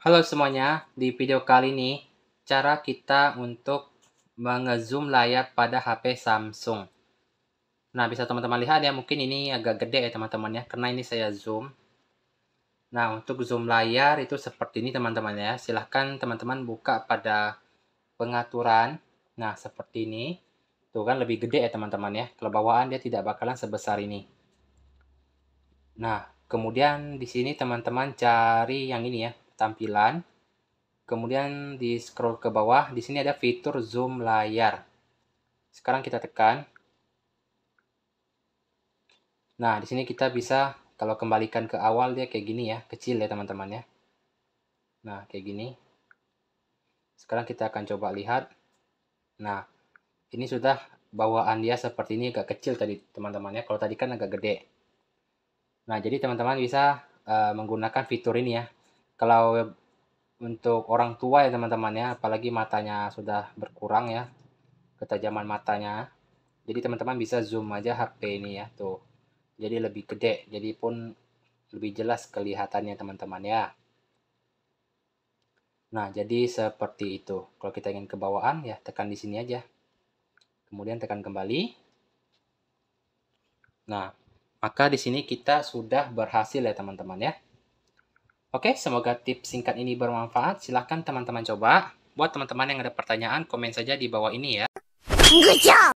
Halo semuanya, di video kali ini cara kita untuk mengezoom layar pada HP Samsung. Nah, bisa teman-teman lihat ya, mungkin ini agak gede ya teman-teman ya, karena ini saya zoom. Nah, untuk zoom layar itu seperti ini teman-teman ya. Silahkan teman-teman buka pada pengaturan. Nah, seperti ini. Tuh kan lebih gede ya teman-teman ya. Kalau bawaan dia tidak bakalan sebesar ini. Nah, Kemudian di sini teman-teman cari yang ini ya, tampilan. Kemudian di scroll ke bawah, di sini ada fitur zoom layar. Sekarang kita tekan. Nah, di sini kita bisa kalau kembalikan ke awal dia kayak gini ya, kecil ya teman-teman ya. Nah, kayak gini. Sekarang kita akan coba lihat. Nah, ini sudah bawaan dia seperti ini agak kecil tadi teman-teman ya. Kalau tadi kan agak gede. Nah, jadi teman-teman bisa uh, menggunakan fitur ini ya. Kalau untuk orang tua ya teman-teman ya, apalagi matanya sudah berkurang ya, ketajaman matanya. Jadi teman-teman bisa zoom aja HP ini ya, tuh. Jadi lebih gede, jadi pun lebih jelas kelihatannya teman-teman ya. Nah, jadi seperti itu. Kalau kita ingin ke bawaan ya tekan di sini aja. Kemudian tekan kembali. Nah, maka di sini kita sudah berhasil ya teman-teman ya. Oke, semoga tips singkat ini bermanfaat. Silahkan teman-teman coba. Buat teman-teman yang ada pertanyaan, komen saja di bawah ini ya. Good job!